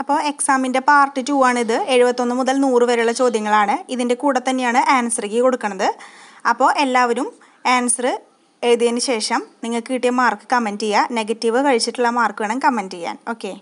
അപ്പോൾ എക്സാമിൻ്റെ part two ആണിത് എഴുപത്തൊന്ന് മുതൽ നൂറ് വരെയുള്ള ചോദ്യങ്ങളാണ് ഇതിൻ്റെ കൂടെ തന്നെയാണ് ആൻസർ കീ കൊടുക്കുന്നത് അപ്പോൾ എല്ലാവരും ആൻസർ എഴുതിയതിന് ശേഷം നിങ്ങൾക്ക് കിട്ടിയ മാർക്ക് കമൻറ്റ് ചെയ്യുക നെഗറ്റീവ് കഴിച്ചിട്ടുള്ള മാർക്ക് വേണം കമൻറ്റ് ചെയ്യാൻ ഓക്കെ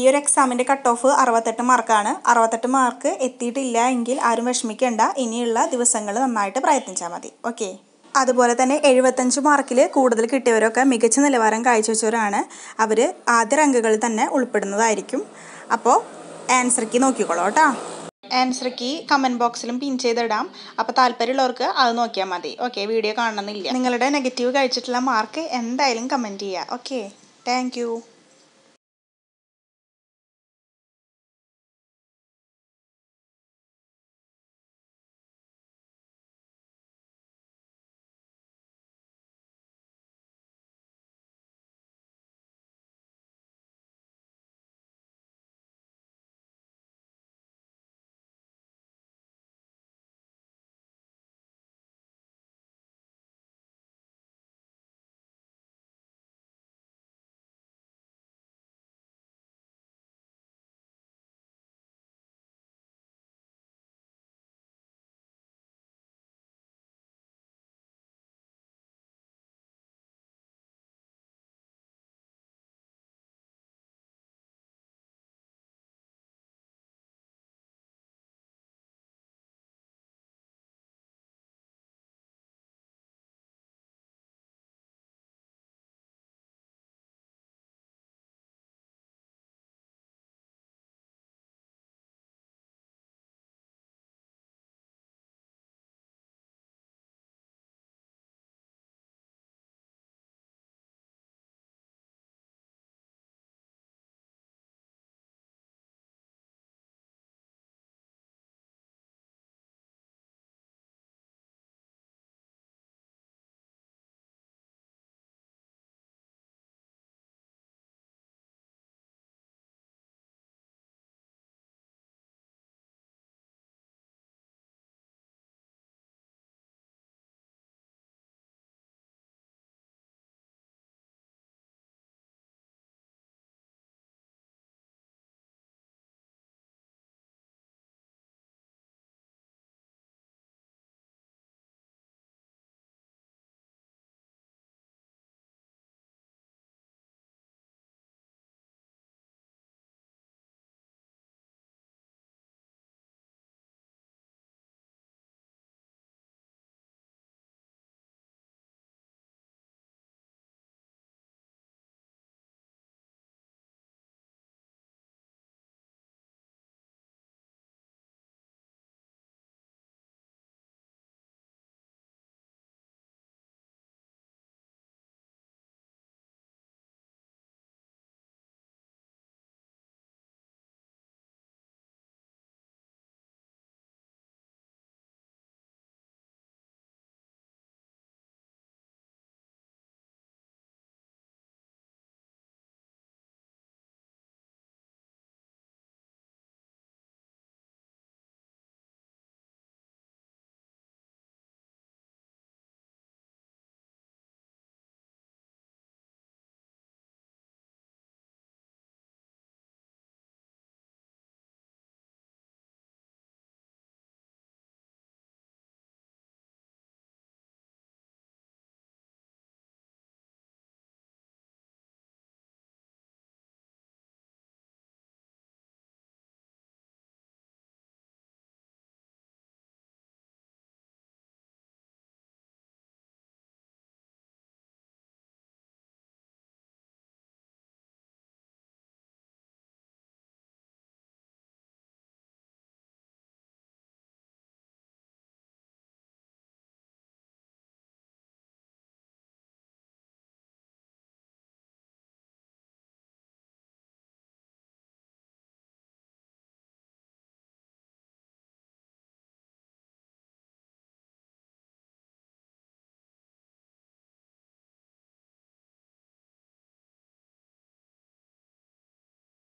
ഈ ഒരു എക്സാമിൻ്റെ കട്ട് ഓഫ് അറുപത്തെട്ട് മാർക്കാണ് അറുപത്തെട്ട് മാർക്ക് എത്തിയിട്ടില്ല എങ്കിൽ ആരും വിഷമിക്കേണ്ട ഇനിയുള്ള ദിവസങ്ങൾ നന്നായിട്ട് പ്രയത്നിച്ചാൽ മതി ഓക്കെ അതുപോലെ തന്നെ എഴുപത്തഞ്ച് മാർക്കിൽ കൂടുതൽ കിട്ടിയവരൊക്കെ മികച്ച നിലവാരം കാഴ്ചവെച്ചവരാണ് അവർ ആദ്യ റാങ്കുകളിൽ തന്നെ ഉൾപ്പെടുന്നതായിരിക്കും അപ്പോൾ ആൻസർ കീ നോക്കിക്കോളൂ കേട്ടോ ആൻസർ കീ കമൻറ്റ് ബോക്സിലും പിൻ ചെയ്തിടാം അപ്പോൾ താല്പര്യമുള്ളവർക്ക് അത് നോക്കിയാൽ മതി ഓക്കെ വീഡിയോ കാണണമെന്നില്ല നിങ്ങളുടെ നെഗറ്റീവ് കഴിച്ചിട്ടുള്ള മാർക്ക് എന്തായാലും കമൻറ്റ് ചെയ്യുക ഓക്കെ താങ്ക്